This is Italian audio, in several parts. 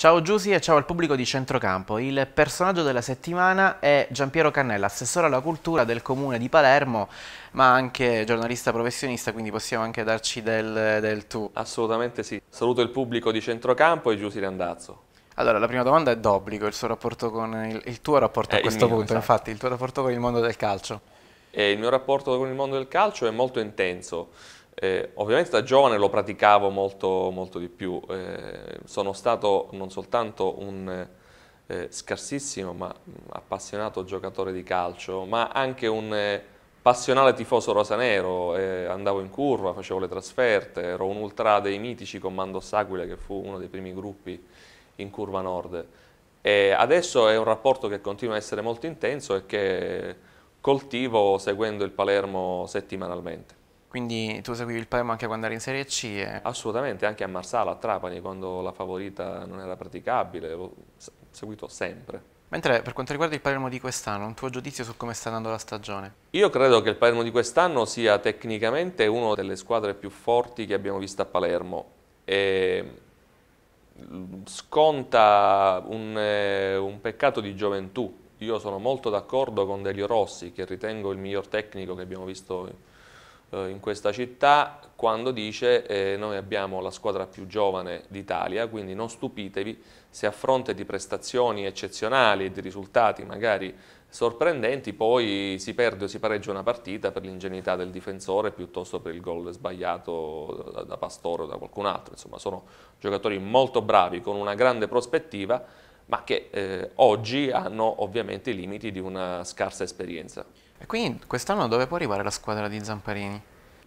Ciao Giusy e ciao al pubblico di Centrocampo. Il personaggio della settimana è Giampiero Cannella, assessore alla cultura del comune di Palermo, ma anche giornalista professionista, quindi possiamo anche darci del, del tu. Assolutamente sì. Saluto il pubblico di Centrocampo e Giusy Randazzo. Allora, la prima domanda è d'obbligo, il, il, il tuo rapporto è a questo mio, punto, esatto. infatti, il tuo rapporto con il mondo del calcio. E eh, il mio rapporto con il mondo del calcio è molto intenso eh, ovviamente da giovane lo praticavo molto, molto di più, eh, sono stato non soltanto un eh, scarsissimo ma mm, appassionato giocatore di calcio, ma anche un eh, passionale tifoso rosanero, eh, andavo in curva, facevo le trasferte, ero un ultra dei mitici Comando Saquile che fu uno dei primi gruppi in curva nord. E adesso è un rapporto che continua a essere molto intenso e che coltivo seguendo il Palermo settimanalmente. Quindi tu seguivi il Palermo anche quando eri in Serie C? E... Assolutamente, anche a Marsala, a Trapani, quando la favorita non era praticabile, l'ho seguito sempre. Mentre per quanto riguarda il Palermo di quest'anno, un tuo giudizio su come sta andando la stagione? Io credo che il Palermo di quest'anno sia tecnicamente una delle squadre più forti che abbiamo visto a Palermo. E mm, sconta un, eh, un peccato di gioventù. Io sono molto d'accordo con Delio Rossi, che ritengo il miglior tecnico che abbiamo visto eh, in questa città quando dice eh, noi abbiamo la squadra più giovane d'Italia, quindi non stupitevi se a fronte di prestazioni eccezionali e di risultati magari sorprendenti poi si perde o si pareggia una partita per l'ingenuità del difensore piuttosto per il gol sbagliato da Pastore o da qualcun altro, insomma sono giocatori molto bravi con una grande prospettiva ma che eh, oggi hanno ovviamente i limiti di una scarsa esperienza. E quindi quest'anno dove può arrivare la squadra di Zamparini?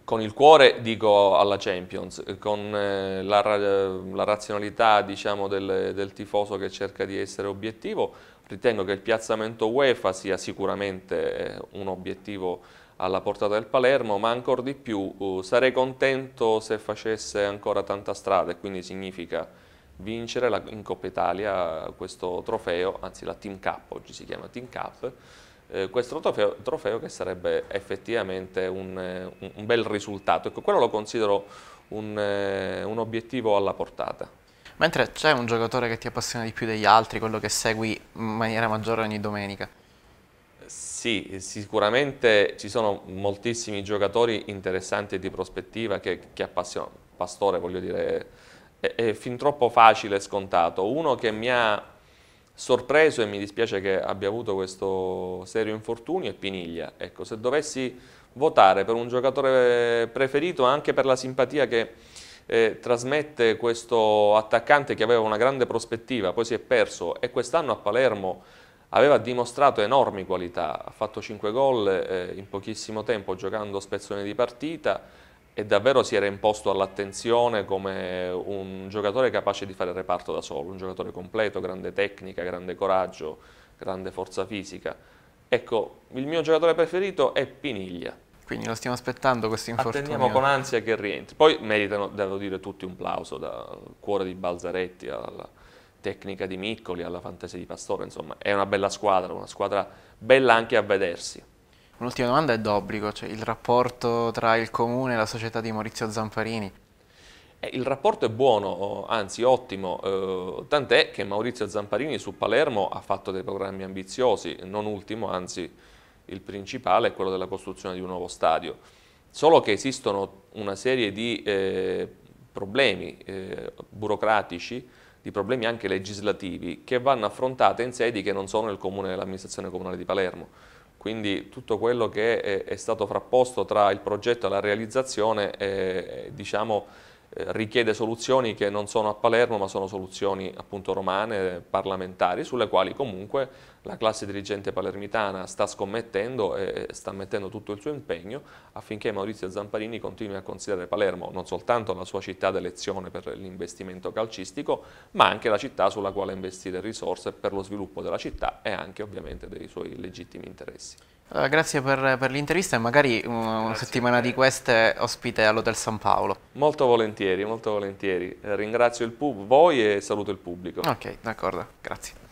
Con il cuore dico alla Champions, con eh, la, la, razionalità diciamo, del, del tifoso che cerca di essere obiettivo, ritengo che il piazzamento UEFA sia sicuramente eh, un obiettivo alla portata del Palermo, ma ancora di più uh, sarei contento se facesse ancora tanta strada e quindi significa vincere la, in Coppa Italia questo trofeo, anzi la Team Cup, oggi si chiama Team Cup, eh, questo trofeo, trofeo, che sarebbe effettivamente un, eh, un, bel risultato. Ecco, quello lo considero un, eh, un obiettivo alla portata. Mentre c'è un giocatore che ti appassiona di più degli altri, quello che segui in maniera maggiore ogni domenica? Sì, sicuramente ci sono moltissimi giocatori interessanti e di prospettiva che, che appassionano. Pastore, voglio dire, è, è fin troppo facile e scontato. Uno che mi ha sorpreso e mi dispiace che abbia avuto questo serio infortunio è Piniglia. Ecco, se dovessi votare per un giocatore preferito anche per la simpatia che eh, trasmette questo attaccante che aveva una grande prospettiva, poi si è perso e quest'anno a Palermo aveva dimostrato enormi qualità, ha fatto 5 gol eh, in pochissimo tempo giocando spezzoni di partita, e davvero si era imposto all'attenzione come un giocatore capace di fare il reparto da solo, un giocatore completo, grande tecnica, grande coraggio, grande forza fisica. Ecco, il mio giocatore preferito è Piniglia. Quindi lo stiamo aspettando questo infortunio. Attendiamo con ansia che rientri. Poi meritano, devo dire, tutti un plauso, dal cuore di Balzaretti alla tecnica di Miccoli alla fantasia di Pastore, insomma, è una bella squadra, una squadra bella anche a vedersi. Un'ultima domanda è d'obbligo, cioè il rapporto tra il comune e la società di Maurizio Zamparini. Eh, il rapporto è buono, anzi ottimo, eh, tant'è che Maurizio Zamparini su Palermo ha fatto dei programmi ambiziosi, non ultimo, anzi il principale è quello della costruzione di un nuovo stadio. Solo che esistono una serie di eh, problemi eh, burocratici, di problemi anche legislativi, che vanno affrontati in sedi che non sono il comune dell'amministrazione comunale di Palermo quindi tutto quello che è, è stato frapposto tra il progetto e la realizzazione è, diciamo, eh, richiede soluzioni che non sono a Palermo ma sono soluzioni appunto romane, parlamentari, sulle quali comunque la classe dirigente palermitana sta scommettendo e sta mettendo tutto il suo impegno affinché Maurizio Zamparini continui a considerare Palermo non soltanto la sua città d'elezione per l'investimento calcistico ma anche la città sulla quale investire risorse per lo sviluppo della città e anche ovviamente dei suoi legittimi interessi. Allora, eh, grazie per, per l'intervista e magari eh, una grazie settimana di queste ospite all'Hotel San Paolo. Molto volentieri, molto volentieri. Eh, ringrazio il pub, voi e saluto il pubblico. Ok, d'accordo, grazie.